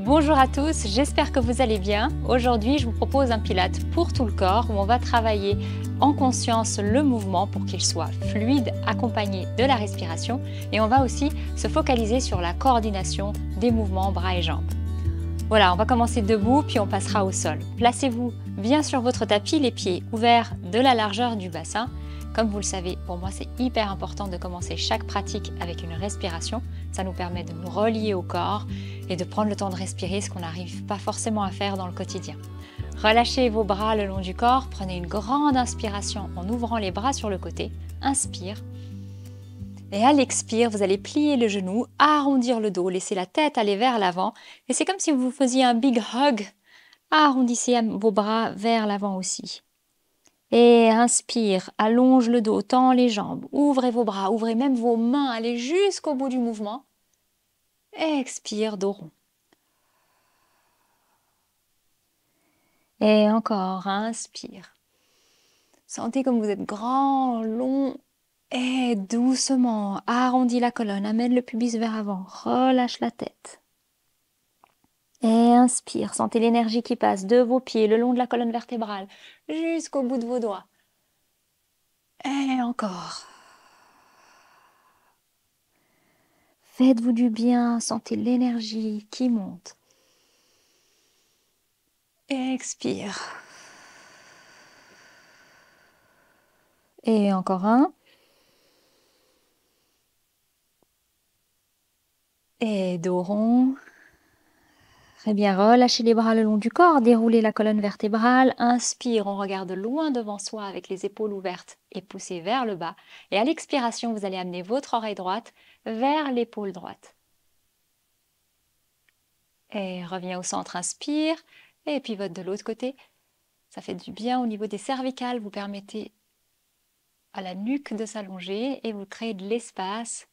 Bonjour à tous, j'espère que vous allez bien. Aujourd'hui, je vous propose un pilate pour tout le corps où on va travailler en conscience le mouvement pour qu'il soit fluide, accompagné de la respiration et on va aussi se focaliser sur la coordination des mouvements bras et jambes. Voilà, on va commencer debout puis on passera au sol. Placez-vous bien sur votre tapis, les pieds ouverts de la largeur du bassin. Comme vous le savez, pour moi c'est hyper important de commencer chaque pratique avec une respiration. Ça nous permet de nous relier au corps et de prendre le temps de respirer, ce qu'on n'arrive pas forcément à faire dans le quotidien. Relâchez vos bras le long du corps, prenez une grande inspiration en ouvrant les bras sur le côté, inspire. Et à l'expire, vous allez plier le genou, arrondir le dos, laisser la tête aller vers l'avant. Et c'est comme si vous faisiez un big hug. Arrondissez vos bras vers l'avant aussi. Et inspire, allonge le dos, tend les jambes, ouvrez vos bras, ouvrez même vos mains, allez jusqu'au bout du mouvement. Expire dos rond. Et encore, inspire. Sentez comme vous êtes grand, long et doucement. Arrondis la colonne, amène le pubis vers avant, relâche la tête. Et inspire, sentez l'énergie qui passe de vos pieds, le long de la colonne vertébrale, jusqu'au bout de vos doigts. Et encore. Faites-vous du bien, sentez l'énergie qui monte. expire. Et encore un. Et dos rond. Très bien, relâchez les bras le long du corps, déroulez la colonne vertébrale, inspire, on regarde loin devant soi avec les épaules ouvertes et poussez vers le bas. Et à l'expiration, vous allez amener votre oreille droite vers l'épaule droite. Et reviens au centre, inspire, et pivote de l'autre côté. Ça fait du bien au niveau des cervicales, vous permettez à la nuque de s'allonger et vous créez de l'espace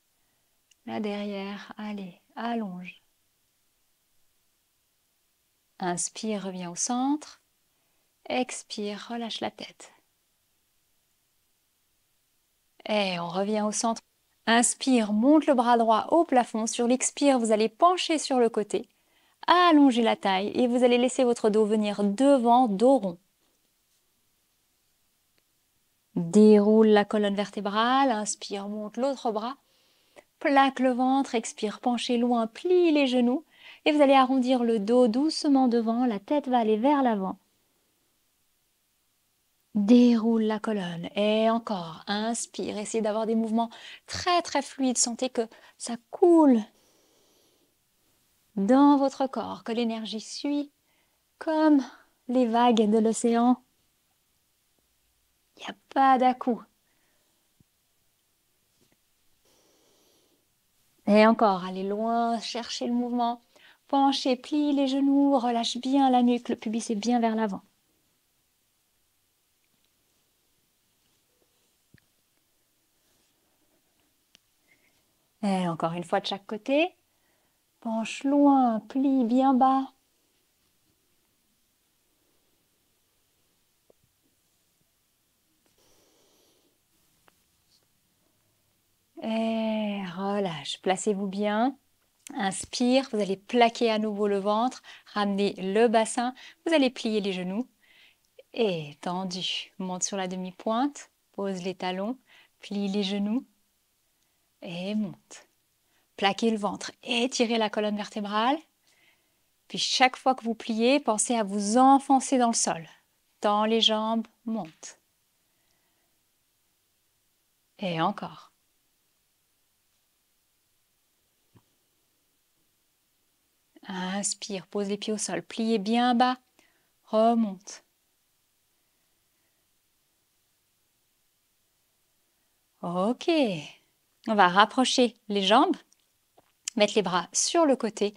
là derrière. Allez, allonge. Inspire, reviens au centre. Expire, relâche la tête. Et on revient au centre. Inspire, monte le bras droit au plafond. Sur l'expire, vous allez pencher sur le côté, allonger la taille et vous allez laisser votre dos venir devant, dos rond. Déroule la colonne vertébrale, inspire, monte l'autre bras. Plaque le ventre, expire, penchez loin, plie les genoux et vous allez arrondir le dos doucement devant, la tête va aller vers l'avant. Déroule la colonne et encore, inspire, essayez d'avoir des mouvements très très fluides, sentez que ça coule dans votre corps, que l'énergie suit comme les vagues de l'océan. Il n'y a pas d'à-coup. Et encore, allez loin, cherchez le mouvement, penchez, plie les genoux, relâche bien la nuque, le pubis est bien vers l'avant. Et eh, encore une fois de chaque côté. Penche loin, plie bien bas. Et eh, relâche, placez-vous bien. Inspire, vous allez plaquer à nouveau le ventre, Ramenez le bassin, vous allez plier les genoux. Et tendu, monte sur la demi-pointe, pose les talons, plie les genoux et monte. Plaquez le ventre, étirez la colonne vertébrale. Puis chaque fois que vous pliez, pensez à vous enfoncer dans le sol. Tends les jambes, monte. Et encore. Inspire, pose les pieds au sol, pliez bien bas, remonte. Ok. On va rapprocher les jambes, mettre les bras sur le côté.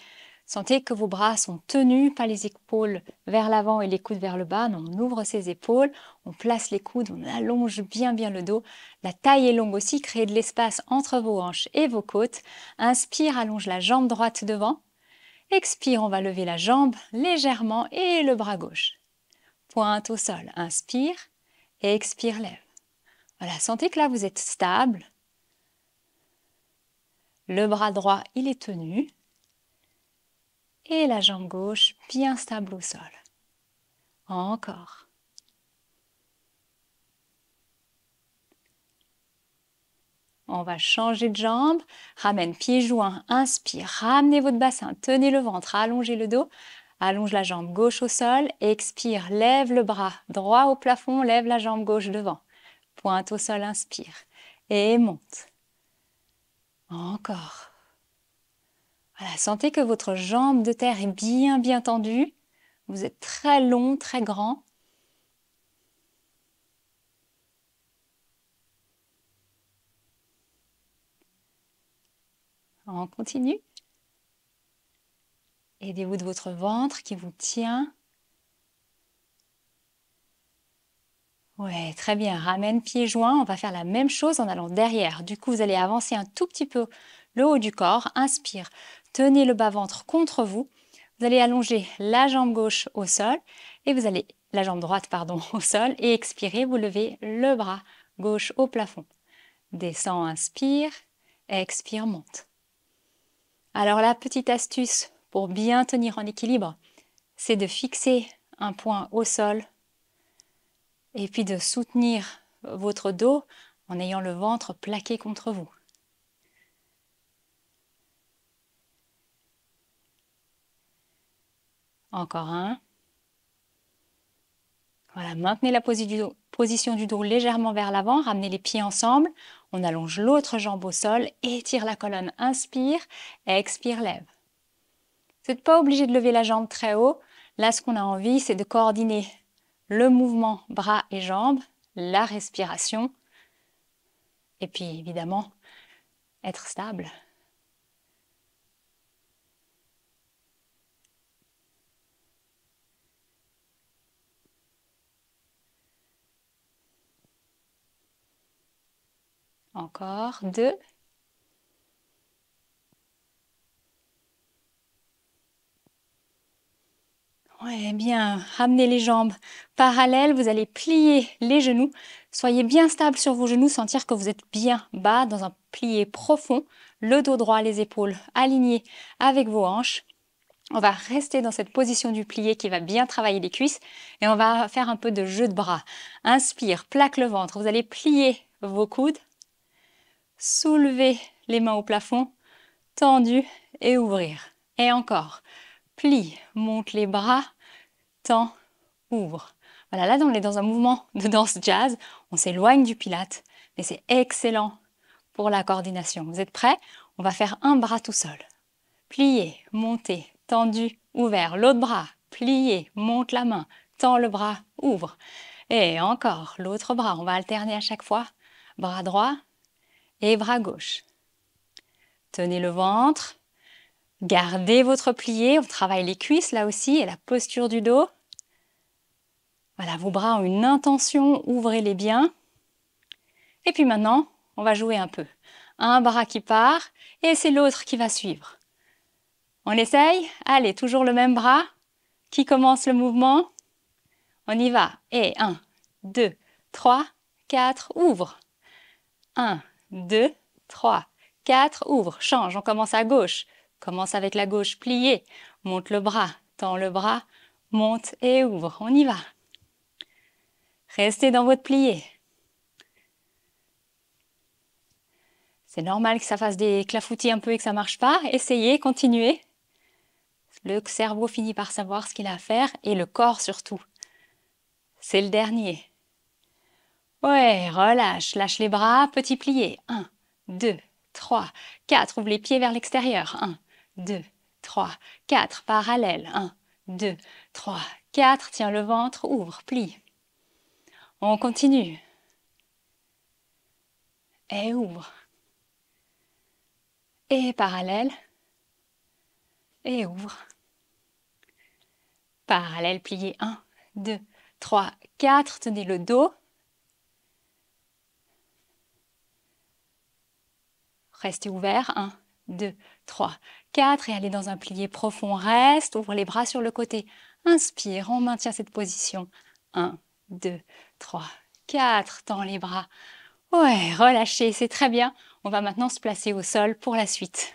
Sentez que vos bras sont tenus, pas les épaules vers l'avant et les coudes vers le bas. on ouvre ses épaules, on place les coudes, on allonge bien bien le dos. La taille est longue aussi, créez de l'espace entre vos hanches et vos côtes. Inspire, allonge la jambe droite devant. Expire, on va lever la jambe légèrement et le bras gauche. Pointe au sol, inspire, et expire, lève. Voilà, sentez que là vous êtes stable, le bras droit, il est tenu. Et la jambe gauche bien stable au sol. Encore. On va changer de jambe. Ramène pieds joints, inspire, ramenez votre bassin, tenez le ventre, allongez le dos, allonge la jambe gauche au sol, expire, lève le bras droit au plafond, lève la jambe gauche devant. Pointe au sol, inspire et monte. Encore. Voilà, sentez que votre jambe de terre est bien bien tendue. Vous êtes très long, très grand. On continue. Aidez-vous de votre ventre qui vous tient. Ouais, très bien. Ramène pieds joints. On va faire la même chose en allant derrière. Du coup, vous allez avancer un tout petit peu le haut du corps. Inspire. Tenez le bas-ventre contre vous. Vous allez allonger la jambe gauche au sol et vous allez la jambe droite pardon au sol et expirez, vous levez le bras gauche au plafond. Descends, inspire, expire, monte. Alors la petite astuce pour bien tenir en équilibre, c'est de fixer un point au sol et puis de soutenir votre dos en ayant le ventre plaqué contre vous. Encore un. Voilà, maintenez la position du dos légèrement vers l'avant, ramenez les pieds ensemble, on allonge l'autre jambe au sol, étire la colonne, inspire, expire, lève. Vous n'êtes pas obligé de lever la jambe très haut, là ce qu'on a envie c'est de coordonner le mouvement bras et jambes, la respiration, et puis évidemment, être stable. Encore deux, Eh bien, ramenez les jambes parallèles, vous allez plier les genoux. Soyez bien stable sur vos genoux, sentir que vous êtes bien bas dans un plié profond, le dos droit, les épaules alignées avec vos hanches. On va rester dans cette position du plié qui va bien travailler les cuisses et on va faire un peu de jeu de bras. Inspire, plaque le ventre, vous allez plier vos coudes, soulever les mains au plafond, tendu et ouvrir. Et encore plie, monte les bras, tend, ouvre. Voilà, là on est dans un mouvement de danse jazz, on s'éloigne du pilate, mais c'est excellent pour la coordination. Vous êtes prêts On va faire un bras tout seul. Pliez, monté, tendu, ouvert. L'autre bras, plié, monte la main, tend le bras, ouvre. Et encore, l'autre bras, on va alterner à chaque fois. Bras droit et bras gauche. Tenez le ventre, Gardez votre plié, on travaille les cuisses là aussi et la posture du dos. Voilà, vos bras ont une intention, ouvrez-les bien. Et puis maintenant, on va jouer un peu. Un bras qui part et c'est l'autre qui va suivre. On essaye Allez, toujours le même bras. Qui commence le mouvement On y va. Et 1, 2, 3, 4, ouvre. 1, 2, 3, 4, ouvre. Change, on commence à gauche. Commence avec la gauche plié, monte le bras, tend le bras, monte et ouvre. On y va. Restez dans votre plié. C'est normal que ça fasse des clafoutis un peu et que ça marche pas. Essayez, continuez. Le cerveau finit par savoir ce qu'il a à faire et le corps surtout. C'est le dernier. Ouais, relâche, lâche les bras, petit plié. 1, 2, 3, 4, ouvre les pieds vers l'extérieur. 1, 2, 3, 4, parallèle, 1, 2, 3, 4, tiens le ventre, ouvre, plie. On continue. Et ouvre. Et parallèle. Et ouvre. Parallèle, plié, 1, 2, 3, 4, tenez le dos. Restez ouvert, 1, 2, 3, 4 et allez dans un plié profond. Reste, ouvre les bras sur le côté. Inspire, on maintient cette position. 1, 2, 3, 4. tend les bras. Ouais, relâchez, c'est très bien. On va maintenant se placer au sol pour la suite.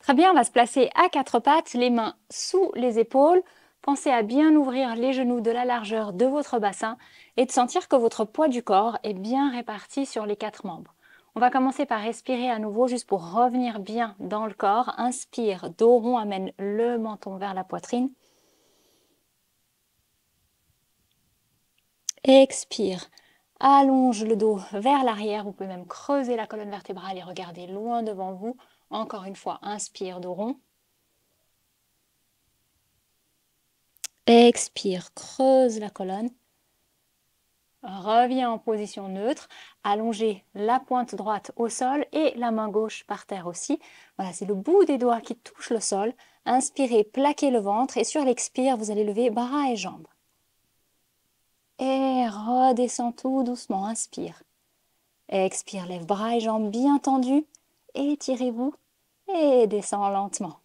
Très bien, on va se placer à quatre pattes, les mains sous les épaules. Pensez à bien ouvrir les genoux de la largeur de votre bassin et de sentir que votre poids du corps est bien réparti sur les quatre membres. On va commencer par respirer à nouveau juste pour revenir bien dans le corps. Inspire, dos rond, amène le menton vers la poitrine. Expire, allonge le dos vers l'arrière. Vous pouvez même creuser la colonne vertébrale et regarder loin devant vous. Encore une fois, inspire, dos rond. Expire, creuse la colonne. Reviens en position neutre, allongez la pointe droite au sol et la main gauche par terre aussi. Voilà, c'est le bout des doigts qui touche le sol. Inspirez, plaquez le ventre et sur l'expire, vous allez lever bras et jambes. Et redescends tout doucement, inspire. Expire, lève bras et jambes bien tendus. Étirez-vous et descends lentement.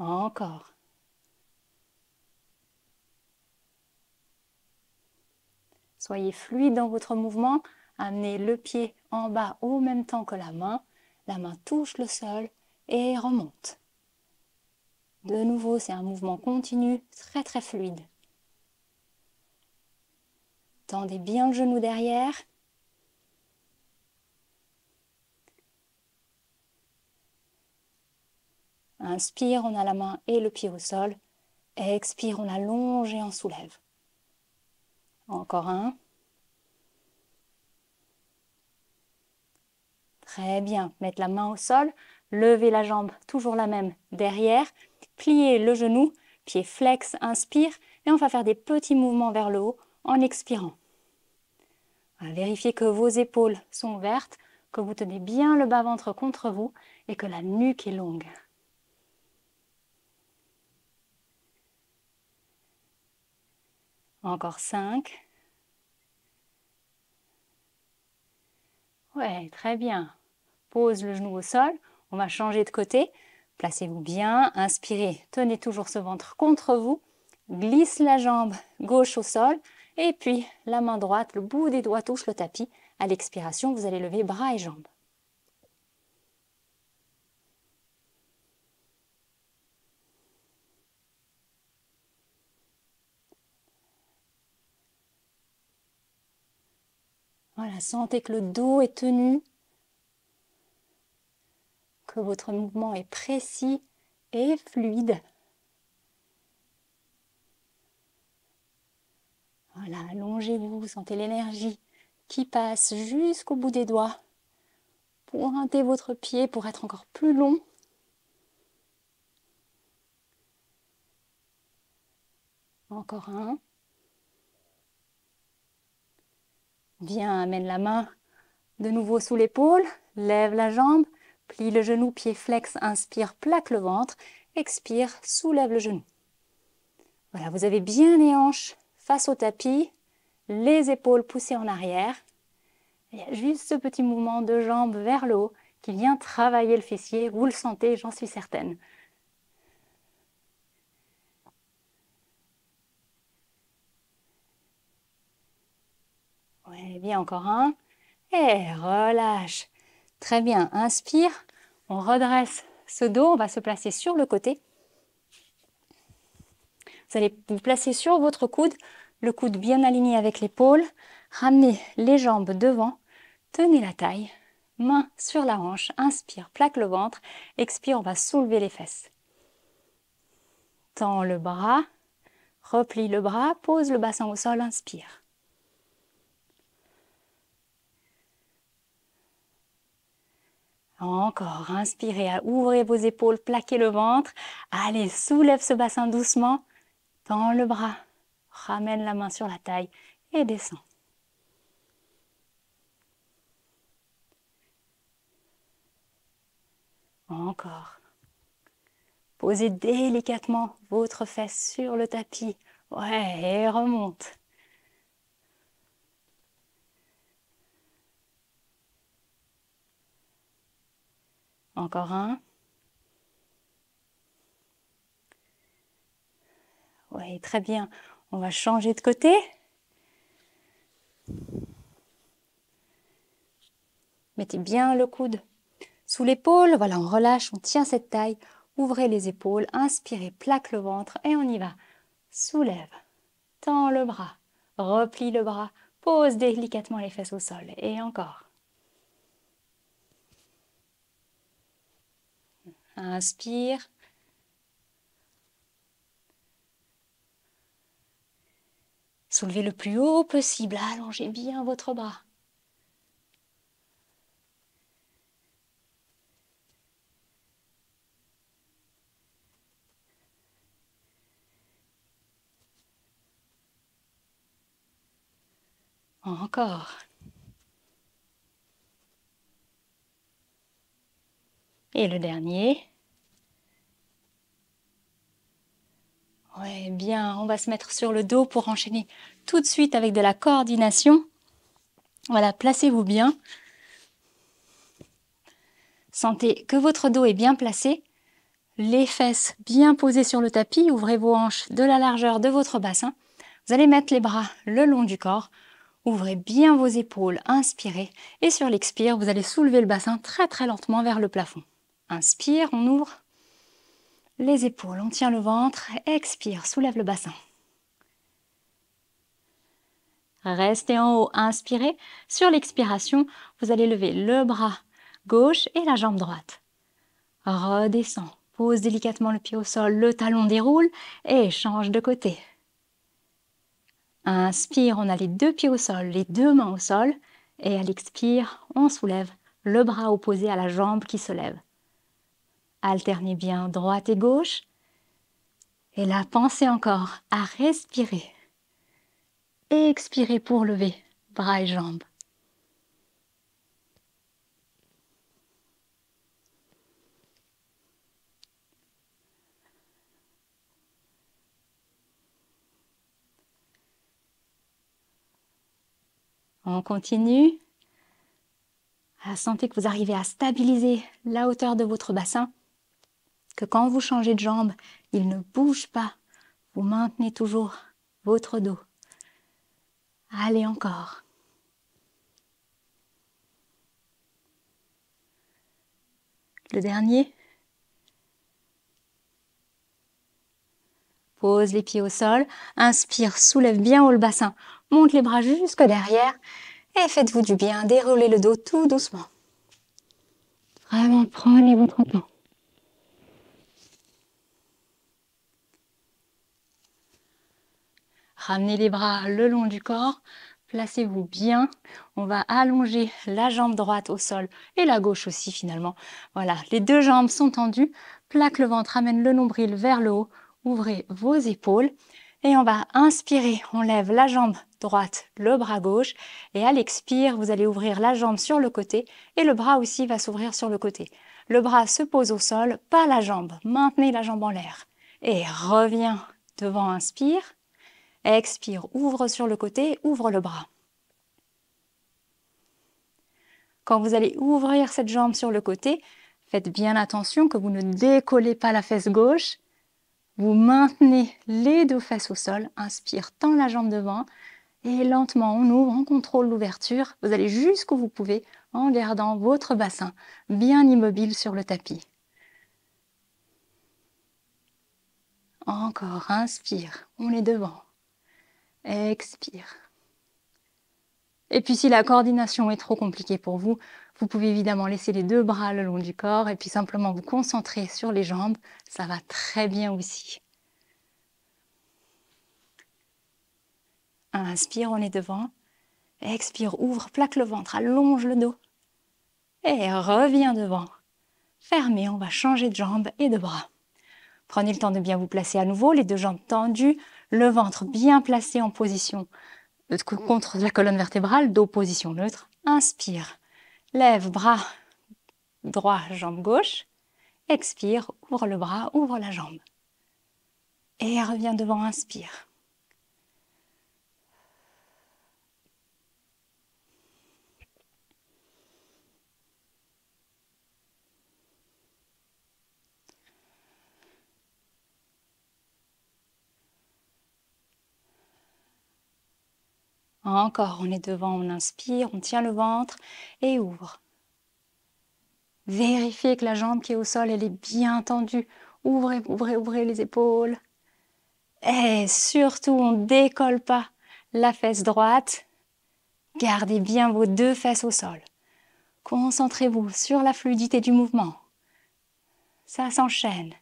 Encore. Soyez fluide dans votre mouvement. Amenez le pied en bas au même temps que la main. La main touche le sol et remonte. De nouveau, c'est un mouvement continu, très très fluide. Tendez bien le genou derrière. Inspire, on a la main et le pied au sol. Expire, on allonge et on soulève. Encore un. Très bien. Mettre la main au sol. Levez la jambe, toujours la même, derrière. Pliez le genou. Pied flex, inspire. Et on va faire des petits mouvements vers le haut en expirant. Vérifiez que vos épaules sont ouvertes, que vous tenez bien le bas-ventre contre vous et que la nuque est longue. Encore 5. Ouais, très bien. Pose le genou au sol. On va changer de côté. Placez-vous bien, inspirez. Tenez toujours ce ventre contre vous. Glisse la jambe gauche au sol. Et puis, la main droite, le bout des doigts touche le tapis. À l'expiration, vous allez lever bras et jambes. Voilà, sentez que le dos est tenu, que votre mouvement est précis et fluide. Voilà, allongez-vous, sentez l'énergie qui passe jusqu'au bout des doigts. Pointez votre pied pour être encore plus long. Encore un. Bien, amène la main de nouveau sous l'épaule, lève la jambe, plie le genou, pied flex, inspire, plaque le ventre, expire, soulève le genou. Voilà, vous avez bien les hanches face au tapis, les épaules poussées en arrière. Il y a juste ce petit mouvement de jambes vers le haut qui vient travailler le fessier, vous le sentez, j'en suis certaine. Et bien, encore un. Et eh, relâche. Très bien, inspire. On redresse ce dos, on va se placer sur le côté. Vous allez vous placer sur votre coude, le coude bien aligné avec l'épaule. Ramenez les jambes devant, tenez la taille, main sur la hanche, inspire, plaque le ventre, expire, on va soulever les fesses. Tends le bras, replie le bras, pose le bassin au sol, inspire. Encore, inspirez, ouvrez vos épaules, plaquez le ventre. Allez, soulève ce bassin doucement. dans le bras, ramène la main sur la taille et descends. Encore. Posez délicatement votre fesse sur le tapis. Ouais, et remonte. Encore un. Oui, très bien. On va changer de côté. Mettez bien le coude sous l'épaule. Voilà, on relâche, on tient cette taille. Ouvrez les épaules, inspirez, plaque le ventre et on y va. Soulève, tend le bras, replie le bras, pose délicatement les fesses au sol et encore. Inspire. Soulevez le plus haut possible. Allongez bien votre bras. Encore. Et le dernier. Ouais, bien, on va se mettre sur le dos pour enchaîner tout de suite avec de la coordination. Voilà, placez-vous bien. Sentez que votre dos est bien placé, les fesses bien posées sur le tapis, ouvrez vos hanches de la largeur de votre bassin. Vous allez mettre les bras le long du corps, ouvrez bien vos épaules, inspirez, et sur l'expire, vous allez soulever le bassin très très lentement vers le plafond. Inspire, on ouvre les épaules, on tient le ventre. Expire, soulève le bassin. Restez en haut, inspirez. Sur l'expiration, vous allez lever le bras gauche et la jambe droite. Redescends, pose délicatement le pied au sol, le talon déroule et change de côté. Inspire, on a les deux pieds au sol, les deux mains au sol. Et à l'expire, on soulève le bras opposé à la jambe qui se lève. Alternez bien droite et gauche. Et là, pensez encore à respirer. expirez pour lever bras et jambes. On continue. à ah, Sentez que vous arrivez à stabiliser la hauteur de votre bassin que quand vous changez de jambe, il ne bouge pas. Vous maintenez toujours votre dos. Allez encore. Le dernier. Pose les pieds au sol. Inspire, soulève bien haut le bassin. Monte les bras jusque derrière. Et faites-vous du bien. Déroulez le dos tout doucement. Vraiment, prenez votre temps. Ramenez les bras le long du corps. Placez-vous bien. On va allonger la jambe droite au sol et la gauche aussi finalement. Voilà, les deux jambes sont tendues. Plaque le ventre, amène le nombril vers le haut. Ouvrez vos épaules. Et on va inspirer, on lève la jambe droite, le bras gauche. Et à l'expire, vous allez ouvrir la jambe sur le côté et le bras aussi va s'ouvrir sur le côté. Le bras se pose au sol, pas la jambe. Maintenez la jambe en l'air. Et reviens devant, inspire. Expire, ouvre sur le côté, ouvre le bras. Quand vous allez ouvrir cette jambe sur le côté, faites bien attention que vous ne décollez pas la fesse gauche. Vous maintenez les deux fesses au sol. Inspire, tend la jambe devant. Et lentement, on ouvre, on contrôle l'ouverture. Vous allez jusqu'où vous pouvez en gardant votre bassin bien immobile sur le tapis. Encore, inspire, on est devant. Expire. Et puis si la coordination est trop compliquée pour vous, vous pouvez évidemment laisser les deux bras le long du corps et puis simplement vous concentrer sur les jambes. Ça va très bien aussi. Inspire, on est devant. Expire, ouvre, plaque le ventre, allonge le dos. Et reviens devant. Fermez, on va changer de jambes et de bras. Prenez le temps de bien vous placer à nouveau, les deux jambes tendues, le ventre bien placé en position euh, mm. contre la colonne vertébrale, dos position neutre. Inspire, lève bras droit, jambe gauche. Expire, ouvre le bras, ouvre la jambe. Et reviens devant, inspire. Encore, on est devant, on inspire, on tient le ventre et ouvre. Vérifiez que la jambe qui est au sol, elle est bien tendue. Ouvrez, ouvrez, ouvrez les épaules. Et surtout, on ne décolle pas la fesse droite. Gardez bien vos deux fesses au sol. Concentrez-vous sur la fluidité du mouvement. Ça s'enchaîne.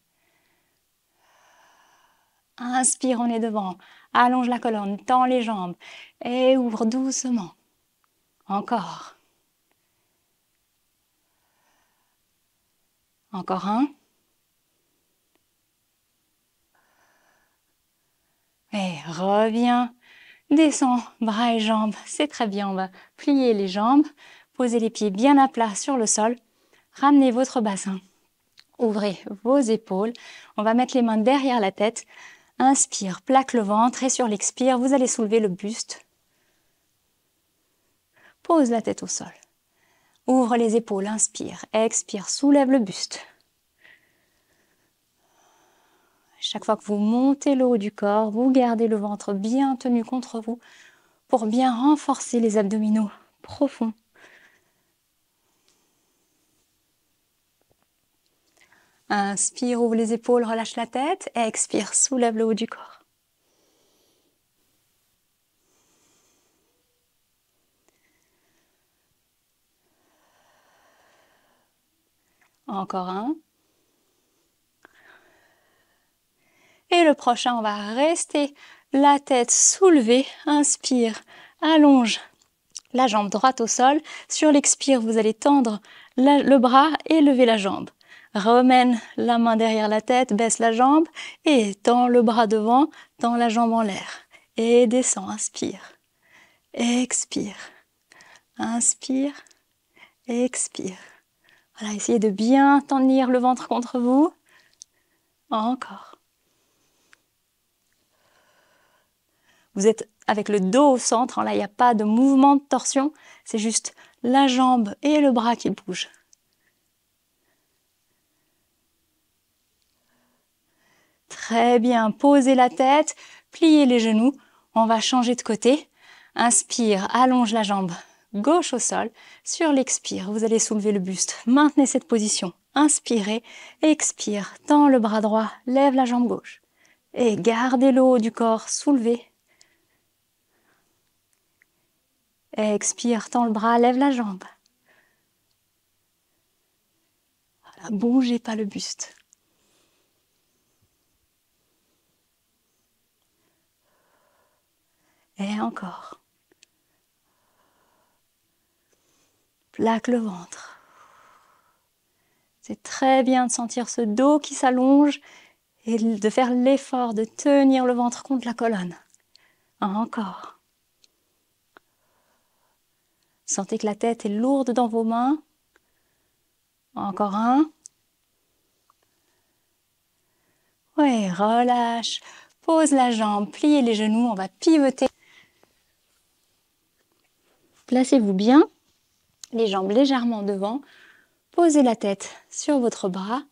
Inspire, on est devant. Allonge la colonne, tends les jambes et ouvre doucement. Encore. Encore un. Et reviens. Descends, bras et jambes. C'est très bien. On va plier les jambes. Posez les pieds bien à plat sur le sol. Ramenez votre bassin. Ouvrez vos épaules. On va mettre les mains derrière la tête. Inspire, plaque le ventre et sur l'expire, vous allez soulever le buste. Pose la tête au sol. Ouvre les épaules, inspire, expire, soulève le buste. Chaque fois que vous montez le haut du corps, vous gardez le ventre bien tenu contre vous pour bien renforcer les abdominaux profonds. Inspire, ouvre les épaules, relâche la tête. Expire, soulève le haut du corps. Encore un. Et le prochain, on va rester la tête soulevée. Inspire, allonge la jambe droite au sol. Sur l'expire, vous allez tendre le bras et lever la jambe. Remène la main derrière la tête, baisse la jambe et tend le bras devant, tend la jambe en l'air. Et descends, inspire. Expire. Inspire. Expire. Voilà, essayez de bien tenir le ventre contre vous. Encore. Vous êtes avec le dos au centre, hein, là il n'y a pas de mouvement de torsion, c'est juste la jambe et le bras qui bougent. Très bien, posez la tête, pliez les genoux. On va changer de côté. Inspire, allonge la jambe gauche au sol. Sur l'expire, vous allez soulever le buste. Maintenez cette position. Inspirez, expire, tend le bras droit, lève la jambe gauche. Et gardez le haut du corps soulevé. Expire, tend le bras, lève la jambe. Voilà, bougez pas le buste. Et encore. Plaque le ventre. C'est très bien de sentir ce dos qui s'allonge et de faire l'effort de tenir le ventre contre la colonne. Ah, encore. Sentez que la tête est lourde dans vos mains. Encore un. Oui, relâche. Pose la jambe, pliez les genoux, on va pivoter. Placez-vous bien, les jambes légèrement devant. Posez la tête sur votre bras,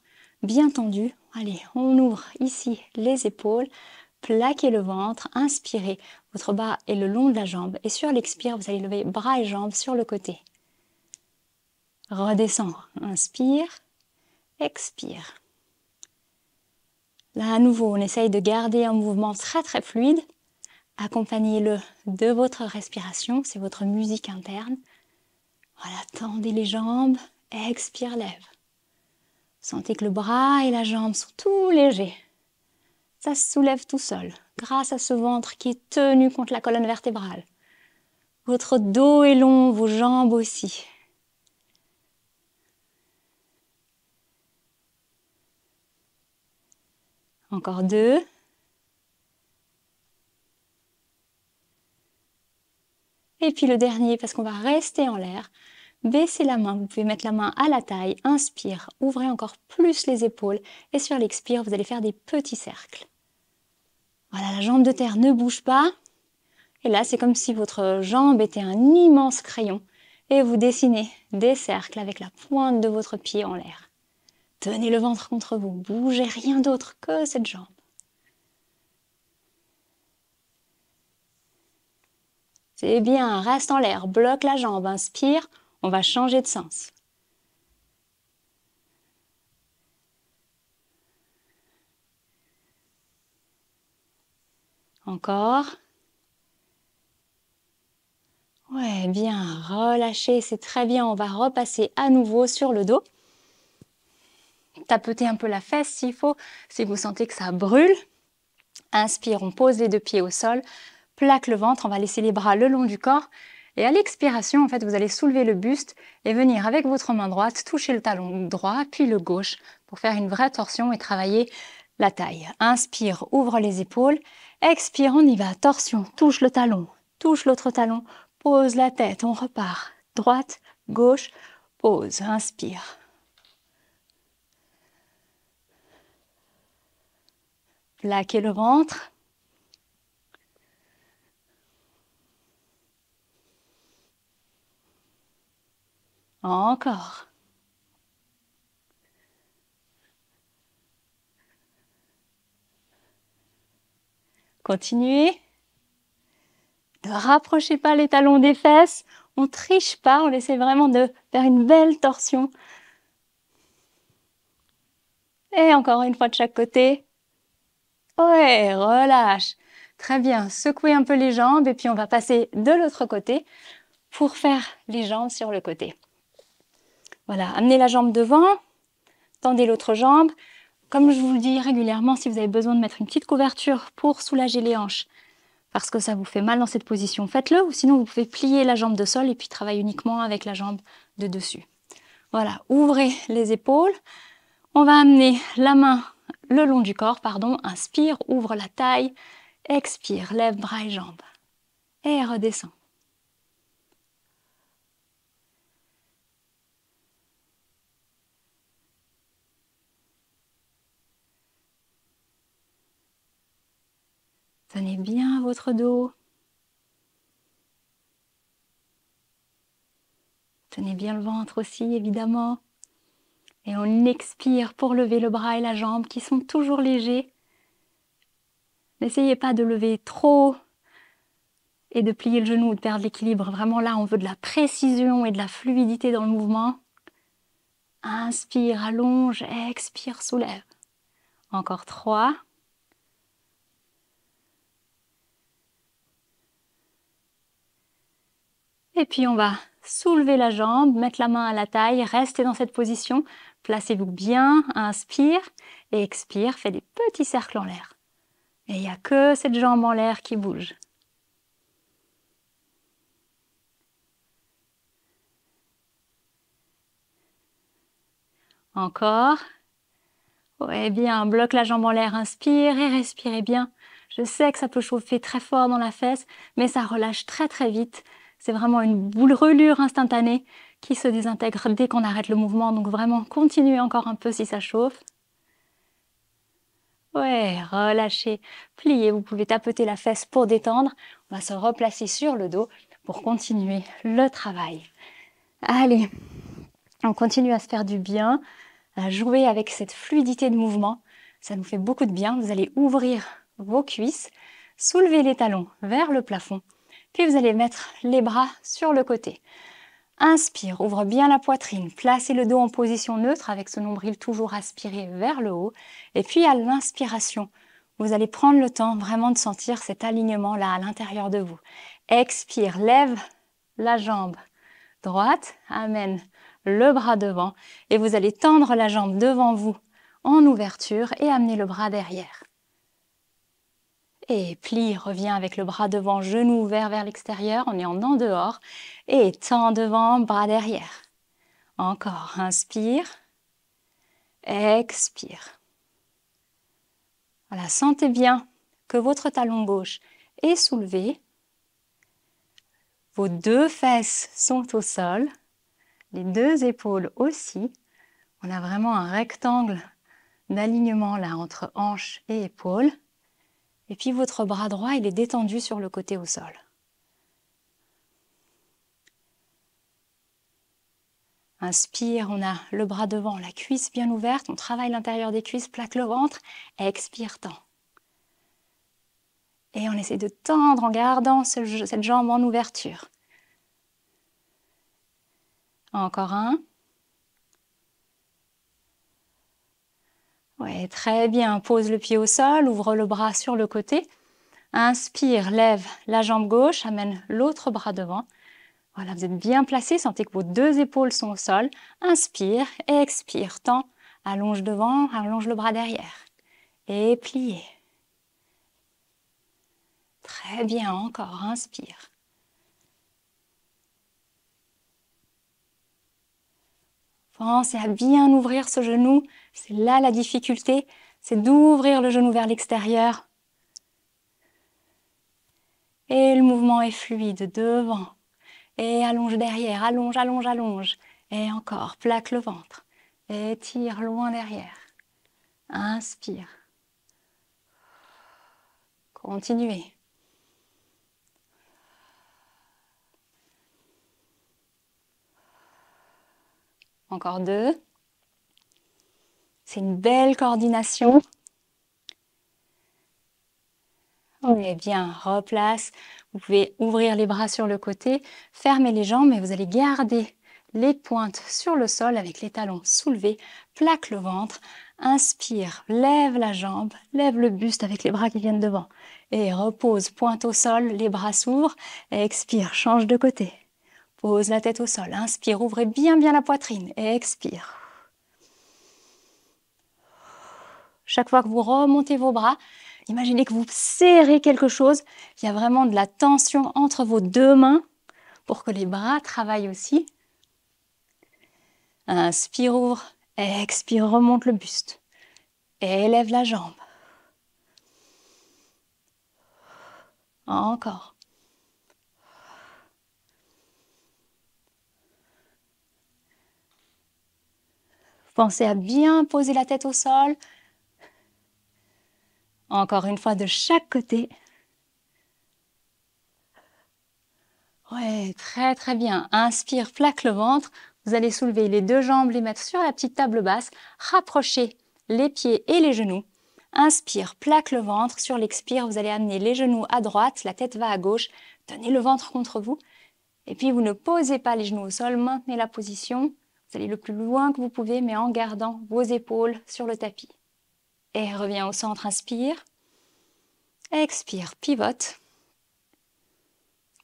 bien tendu. Allez, on ouvre ici les épaules. Plaquez le ventre, inspirez. Votre bras est le long de la jambe. Et sur l'expire, vous allez lever bras et jambes sur le côté. Redescendre. Inspire. Expire. Là, à nouveau, on essaye de garder un mouvement très très fluide. Accompagnez-le de votre respiration, c'est votre musique interne. Voilà, tendez les jambes, expire, lève. Sentez que le bras et la jambe sont tout légers. Ça se soulève tout seul, grâce à ce ventre qui est tenu contre la colonne vertébrale. Votre dos est long, vos jambes aussi. Encore deux. Et puis le dernier, parce qu'on va rester en l'air, baissez la main, vous pouvez mettre la main à la taille, inspire, ouvrez encore plus les épaules et sur l'expire, vous allez faire des petits cercles. Voilà, la jambe de terre ne bouge pas. Et là, c'est comme si votre jambe était un immense crayon et vous dessinez des cercles avec la pointe de votre pied en l'air. Tenez le ventre contre vous, bougez rien d'autre que cette jambe. C'est eh bien, reste en l'air, bloque la jambe, inspire, on va changer de sens. Encore. Ouais, bien, relâchez, c'est très bien. On va repasser à nouveau sur le dos. Tapotez un peu la fesse s'il faut, si vous sentez que ça brûle. Inspire, on pose les deux pieds au sol plaque le ventre, on va laisser les bras le long du corps. Et à l'expiration, en fait, vous allez soulever le buste et venir avec votre main droite toucher le talon droit, puis le gauche, pour faire une vraie torsion et travailler la taille. Inspire, ouvre les épaules. Expire, on y va. Torsion, touche le talon, touche l'autre talon, pose la tête, on repart. Droite, gauche, pose, inspire. Plaquez le ventre. Encore. Continuez. Ne rapprochez pas les talons des fesses. On triche pas. On essaie vraiment de faire une belle torsion. Et encore une fois de chaque côté. Ouais, relâche. Très bien. Secouez un peu les jambes et puis on va passer de l'autre côté pour faire les jambes sur le côté. Voilà, amenez la jambe devant, tendez l'autre jambe. Comme je vous le dis régulièrement, si vous avez besoin de mettre une petite couverture pour soulager les hanches, parce que ça vous fait mal dans cette position, faites-le. Ou sinon, vous pouvez plier la jambe de sol et puis travailler uniquement avec la jambe de dessus. Voilà, ouvrez les épaules. On va amener la main le long du corps, pardon. Inspire, ouvre la taille. Expire, lève bras et jambes. Et redescends. Tenez bien votre dos. Tenez bien le ventre aussi, évidemment. Et on expire pour lever le bras et la jambe qui sont toujours légers. N'essayez pas de lever trop et de plier le genou ou de perdre l'équilibre. Vraiment là, on veut de la précision et de la fluidité dans le mouvement. Inspire, allonge, expire, soulève. Encore trois. Et puis on va soulever la jambe, mettre la main à la taille, restez dans cette position, placez-vous bien, inspire et expire, faites des petits cercles en l'air. Et il n'y a que cette jambe en l'air qui bouge. Encore. Ouais, bien, bloque la jambe en l'air, inspire et respirez bien. Je sais que ça peut chauffer très fort dans la fesse, mais ça relâche très très vite. C'est vraiment une relure instantanée qui se désintègre dès qu'on arrête le mouvement. Donc vraiment, continuez encore un peu si ça chauffe. Ouais, relâchez, pliez. Vous pouvez tapoter la fesse pour détendre. On va se replacer sur le dos pour continuer le travail. Allez, on continue à se faire du bien, à jouer avec cette fluidité de mouvement. Ça nous fait beaucoup de bien. Vous allez ouvrir vos cuisses, soulever les talons vers le plafond puis vous allez mettre les bras sur le côté. Inspire, ouvre bien la poitrine, placez le dos en position neutre avec ce nombril toujours aspiré vers le haut. Et puis à l'inspiration, vous allez prendre le temps vraiment de sentir cet alignement-là à l'intérieur de vous. Expire, lève la jambe droite, amène le bras devant et vous allez tendre la jambe devant vous en ouverture et amener le bras derrière. Et plie, reviens avec le bras devant, genou ouvert vers l'extérieur. On est en en dehors. Et tend devant, bras derrière. Encore, inspire. Expire. Voilà, sentez bien que votre talon gauche est soulevé. Vos deux fesses sont au sol. Les deux épaules aussi. On a vraiment un rectangle d'alignement là entre hanches et épaules. Et puis votre bras droit, il est détendu sur le côté au sol. Inspire, on a le bras devant, la cuisse bien ouverte, on travaille l'intérieur des cuisses, plaque le ventre, expire, tend. Et on essaie de tendre en gardant cette jambe en ouverture. Encore un. très bien. Pose le pied au sol, ouvre le bras sur le côté. Inspire, lève la jambe gauche, amène l'autre bras devant. Voilà, vous êtes bien placé, sentez que vos deux épaules sont au sol. Inspire, expire, tend, allonge devant, allonge le bras derrière. Et pliez. Très bien, encore, inspire. Pensez à bien ouvrir ce genou. C'est là la difficulté, c'est d'ouvrir le genou vers l'extérieur. Et le mouvement est fluide devant. Et allonge derrière, allonge, allonge, allonge. Et encore, plaque le ventre. Et tire loin derrière. Inspire. Continuez. Encore deux. C'est une belle coordination. Oh. est eh bien, replace. Vous pouvez ouvrir les bras sur le côté, fermer les jambes et vous allez garder les pointes sur le sol avec les talons soulevés, plaque le ventre, inspire, lève la jambe, lève le buste avec les bras qui viennent devant et repose, pointe au sol, les bras s'ouvrent, expire, change de côté. Pose la tête au sol. Inspire, ouvrez bien bien la poitrine. et Expire. Chaque fois que vous remontez vos bras, imaginez que vous serrez quelque chose. Il y a vraiment de la tension entre vos deux mains pour que les bras travaillent aussi. Inspire, ouvre. Expire, remonte le buste. Élève la jambe. Encore. Pensez à bien poser la tête au sol. Encore une fois, de chaque côté. Ouais, très très bien. Inspire, plaque le ventre. Vous allez soulever les deux jambes, les mettre sur la petite table basse, Rapprochez les pieds et les genoux. Inspire, plaque le ventre. Sur l'expire, vous allez amener les genoux à droite, la tête va à gauche. Tenez le ventre contre vous. Et puis, vous ne posez pas les genoux au sol, maintenez la position allez le plus loin que vous pouvez, mais en gardant vos épaules sur le tapis. Et reviens au centre, inspire. Expire, pivote.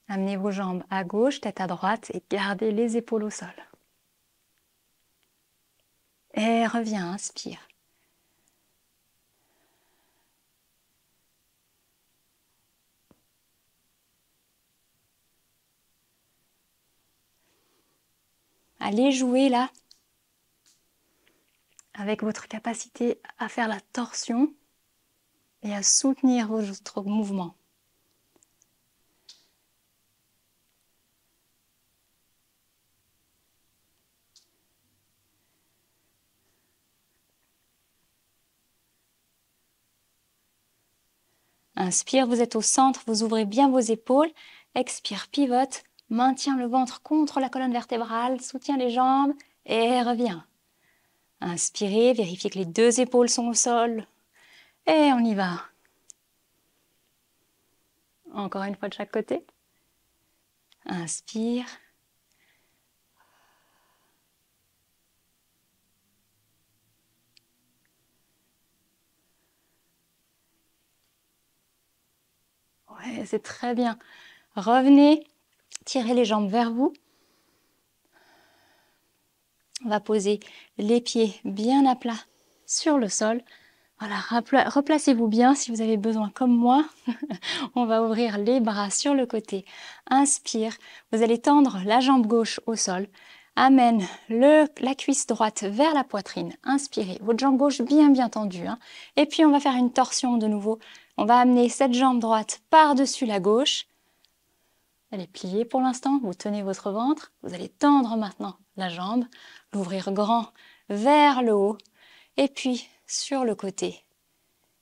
Amenez vos jambes à gauche, tête à droite et gardez les épaules au sol. Et reviens, inspire. Allez jouer là avec votre capacité à faire la torsion et à soutenir votre mouvement. Inspire, vous êtes au centre, vous ouvrez bien vos épaules. Expire, pivote. Maintiens le ventre contre la colonne vertébrale, soutiens les jambes et reviens. Inspirez, vérifiez que les deux épaules sont au sol. Et on y va. Encore une fois de chaque côté. Inspire. Ouais, c'est très bien. Revenez Tirez les jambes vers vous. On va poser les pieds bien à plat sur le sol. Voilà, replacez-vous bien si vous avez besoin comme moi. On va ouvrir les bras sur le côté. Inspire, vous allez tendre la jambe gauche au sol. Amène le, la cuisse droite vers la poitrine. Inspirez, votre jambe gauche bien bien tendue. Hein. Et puis on va faire une torsion de nouveau. On va amener cette jambe droite par-dessus la gauche allez plier pour l'instant, vous tenez votre ventre, vous allez tendre maintenant la jambe, l'ouvrir grand vers le haut, et puis sur le côté.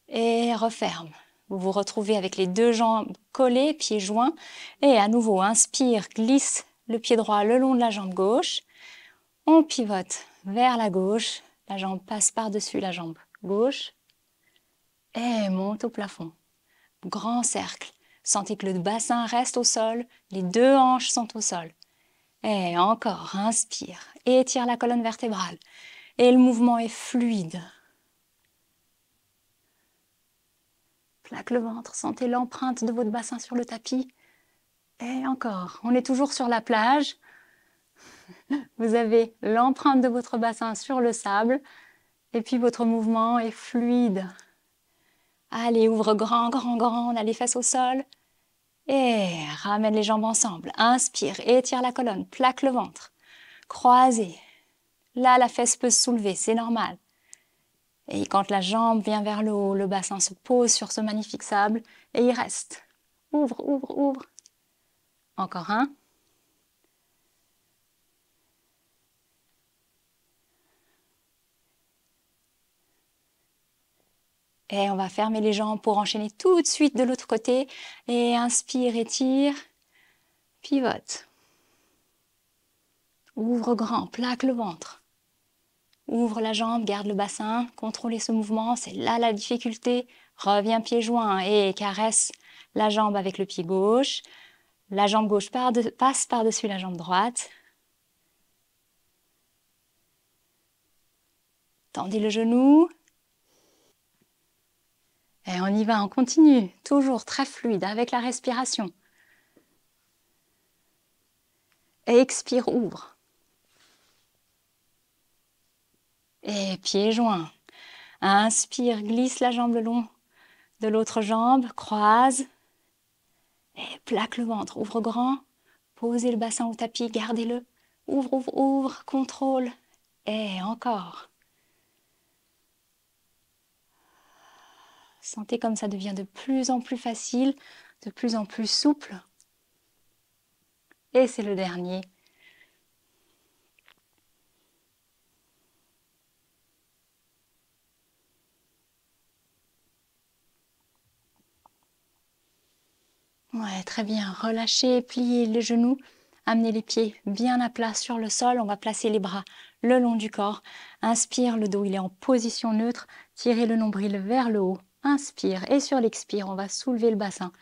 Et referme. Vous vous retrouvez avec les deux jambes collées, pieds joints, et à nouveau, inspire, glisse le pied droit le long de la jambe gauche. On pivote vers la gauche, la jambe passe par-dessus la jambe gauche, et monte au plafond. Grand cercle. Sentez que le bassin reste au sol, les deux hanches sont au sol. Et encore, inspire, étire la colonne vertébrale. Et le mouvement est fluide. Plaque le ventre, sentez l'empreinte de votre bassin sur le tapis. Et encore, on est toujours sur la plage. Vous avez l'empreinte de votre bassin sur le sable. Et puis votre mouvement est fluide. Allez, ouvre grand, grand, grand, on a les fesses au sol. Et eh, ramène les jambes ensemble. Inspire, étire la colonne, plaque le ventre. Croisez. Là, la fesse peut se soulever, c'est normal. Et quand la jambe vient vers le haut, le bassin se pose sur ce magnifique sable et il reste. Ouvre, ouvre, ouvre. Encore un. Et on va fermer les jambes pour enchaîner tout de suite de l'autre côté. Et inspire, étire, pivote. Ouvre grand, plaque le ventre. Ouvre la jambe, garde le bassin, contrôlez ce mouvement, c'est là la difficulté. Reviens pied joint et caresse la jambe avec le pied gauche. La jambe gauche passe par-dessus la jambe droite. Tendez le genou, et eh, on y va, on continue, toujours très fluide avec la respiration. Et expire, ouvre. Et pieds joints. Inspire, glisse la jambe le long de l'autre jambe, croise. Et plaque le ventre, ouvre grand. Posez le bassin au tapis, gardez-le. Ouvre, ouvre, ouvre, contrôle. Et encore. Sentez comme ça devient de plus en plus facile, de plus en plus souple. Et c'est le dernier. Ouais, très bien. Relâchez, pliez les genoux. Amenez les pieds bien à plat sur le sol. On va placer les bras le long du corps. Inspire, le dos il est en position neutre. Tirez le nombril vers le haut inspire et sur l'expire, on va soulever le bassin.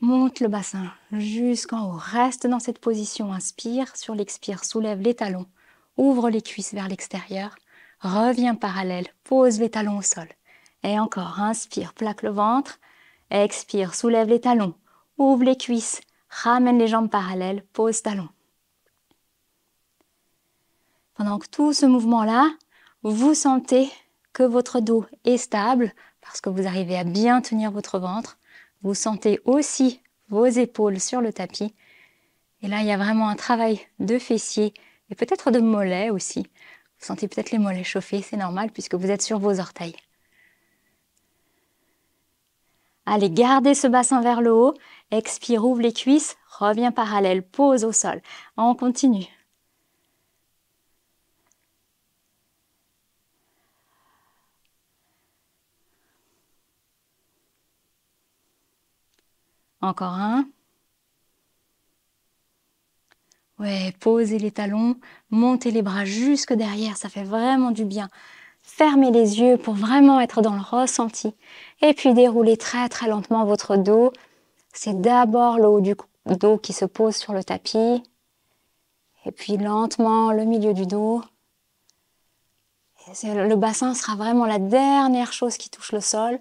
Monte le bassin jusqu'en haut. Reste dans cette position. Inspire, sur l'expire, soulève les talons. Ouvre les cuisses vers l'extérieur. Reviens parallèle. Pose les talons au sol. Et encore, inspire, plaque le ventre. Expire, soulève les talons. Ouvre les cuisses. Ramène les jambes parallèles. Pose talons. Pendant que tout ce mouvement-là, vous sentez que votre dos est stable, parce que vous arrivez à bien tenir votre ventre. Vous sentez aussi vos épaules sur le tapis. Et là, il y a vraiment un travail de fessiers et peut-être de mollets aussi. Vous sentez peut-être les mollets chauffer, c'est normal puisque vous êtes sur vos orteils. Allez, gardez ce bassin vers le haut. Expire, ouvre les cuisses, reviens parallèle, pose au sol. On continue. Encore un. Ouais, posez les talons, montez les bras jusque derrière, ça fait vraiment du bien. Fermez les yeux pour vraiment être dans le ressenti. Et puis déroulez très très lentement votre dos. C'est d'abord le haut du dos qui se pose sur le tapis. Et puis lentement le milieu du dos. Le bassin sera vraiment la dernière chose qui touche le sol.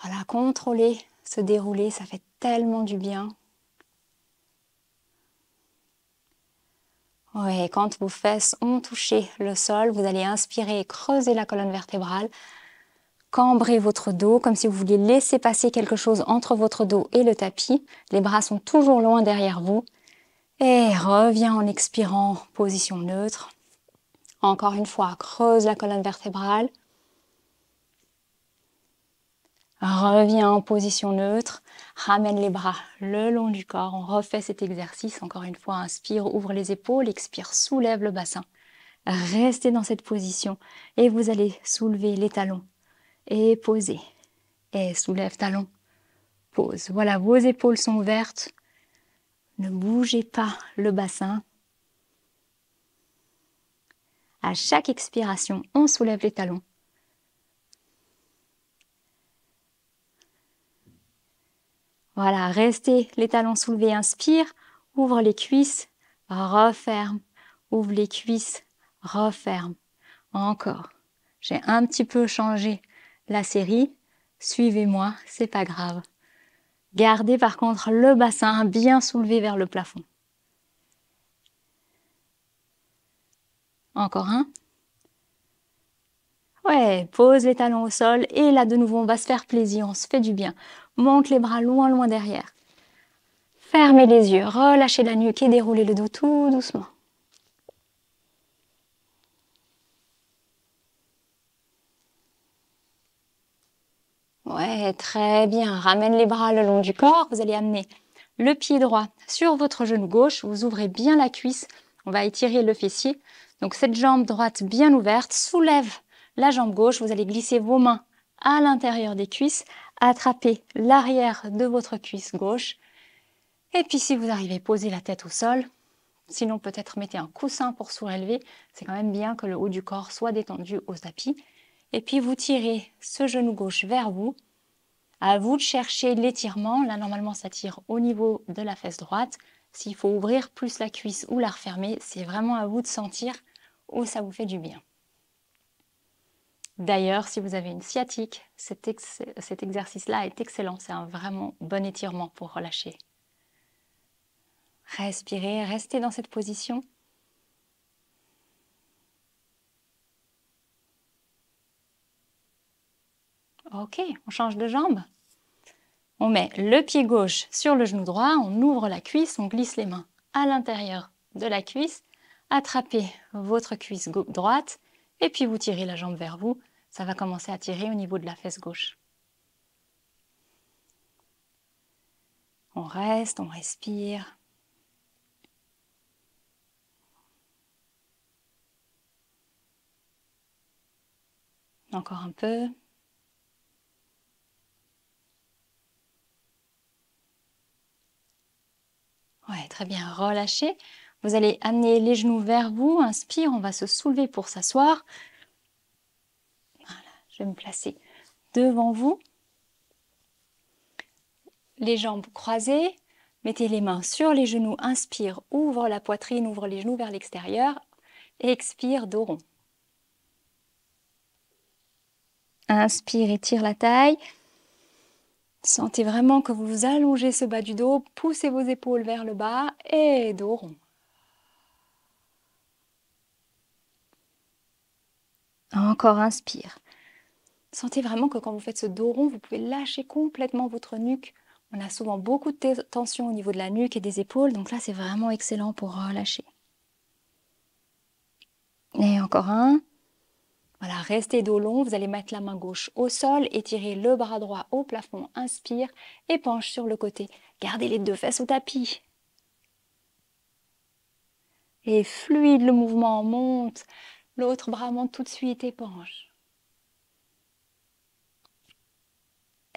Voilà, contrôlez se dérouler, ça fait tellement du bien. Oui, quand vos fesses ont touché le sol, vous allez inspirer et creuser la colonne vertébrale. Cambrez votre dos comme si vous vouliez laisser passer quelque chose entre votre dos et le tapis. Les bras sont toujours loin derrière vous. Et reviens en expirant, position neutre. Encore une fois, creuse la colonne vertébrale. Reviens en position neutre, ramène les bras le long du corps. On refait cet exercice encore une fois. Inspire, ouvre les épaules, expire, soulève le bassin. Restez dans cette position et vous allez soulever les talons et poser. Et soulève talons, pose. Voilà, vos épaules sont ouvertes. Ne bougez pas le bassin. À chaque expiration, on soulève les talons Voilà, restez les talons soulevés, inspire, ouvre les cuisses, referme, ouvre les cuisses, referme. Encore. J'ai un petit peu changé la série. Suivez-moi, c'est pas grave. Gardez par contre le bassin bien soulevé vers le plafond. Encore un. Ouais, pose les talons au sol et là de nouveau on va se faire plaisir, on se fait du bien monte les bras loin, loin derrière. Fermez les yeux, relâchez la nuque et déroulez le dos tout doucement. Ouais, très bien. Ramène les bras le long du corps. Vous allez amener le pied droit sur votre genou gauche. Vous ouvrez bien la cuisse. On va étirer le fessier. Donc cette jambe droite bien ouverte soulève la jambe gauche. Vous allez glisser vos mains à l'intérieur des cuisses Attrapez l'arrière de votre cuisse gauche. Et puis si vous arrivez, posez la tête au sol. Sinon, peut-être mettez un coussin pour surélever. C'est quand même bien que le haut du corps soit détendu au tapis. Et puis vous tirez ce genou gauche vers vous. À vous de chercher l'étirement. Là, normalement, ça tire au niveau de la fesse droite. S'il faut ouvrir plus la cuisse ou la refermer, c'est vraiment à vous de sentir où ça vous fait du bien. D'ailleurs, si vous avez une sciatique, cet, exercice-là est excellent. C'est un vraiment bon étirement pour relâcher. Respirez, restez dans cette position. Ok, on change de jambe. On met le pied gauche sur le genou droit, on ouvre la cuisse, on glisse les mains à l'intérieur de la cuisse. Attrapez votre cuisse droite et puis vous tirez la jambe vers vous ça va commencer à tirer au niveau de la fesse gauche. On reste, on respire. Encore un peu. Ouais, très bien. Relâchez. Vous allez amener les genoux vers vous. Inspire, on va se soulever pour s'asseoir. Je vais me placer devant vous. Les jambes croisées. Mettez les mains sur les genoux. Inspire, ouvre la poitrine, ouvre les genoux vers l'extérieur. Expire, dos rond. Inspire, étire la taille. Sentez vraiment que vous allongez ce bas du dos, poussez vos épaules vers le bas et dos rond. Encore inspire. Sentez vraiment que quand vous faites ce dos rond, vous pouvez lâcher complètement votre nuque. On a souvent beaucoup de tension au niveau de la nuque et des épaules, donc là c'est vraiment excellent pour relâcher. Euh, et encore un. Voilà, restez dos long, vous allez mettre la main gauche au sol, étirez le bras droit au plafond, inspire et penche sur le côté. Gardez les deux fesses au tapis. Et fluide, le mouvement monte. L'autre bras monte tout de suite et penche.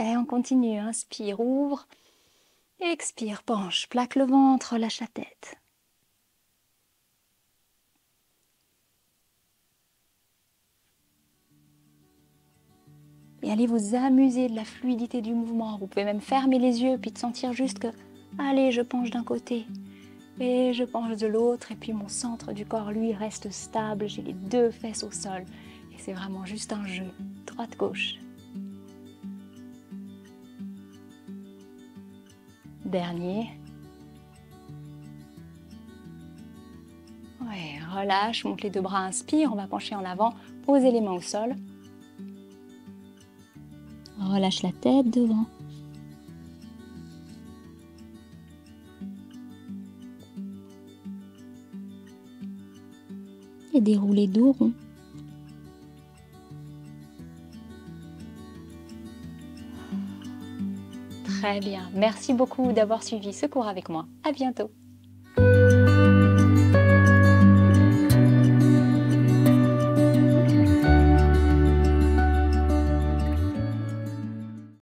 Et on continue, inspire, ouvre. Expire, penche, plaque le ventre, lâche la tête. Et allez vous amuser de la fluidité du mouvement. Vous pouvez même fermer les yeux puis de sentir juste que, allez, je penche d'un côté et je penche de l'autre et puis mon centre du corps, lui, reste stable. J'ai les deux fesses au sol. Et c'est vraiment juste un jeu, droite-gauche. dernier. Ouais, relâche, monte les deux bras, inspire, on va pencher en avant, poser les mains au sol. Relâche la tête devant. Et déroulez dos rond. Très bien. Merci beaucoup d'avoir suivi ce cours avec moi. À bientôt.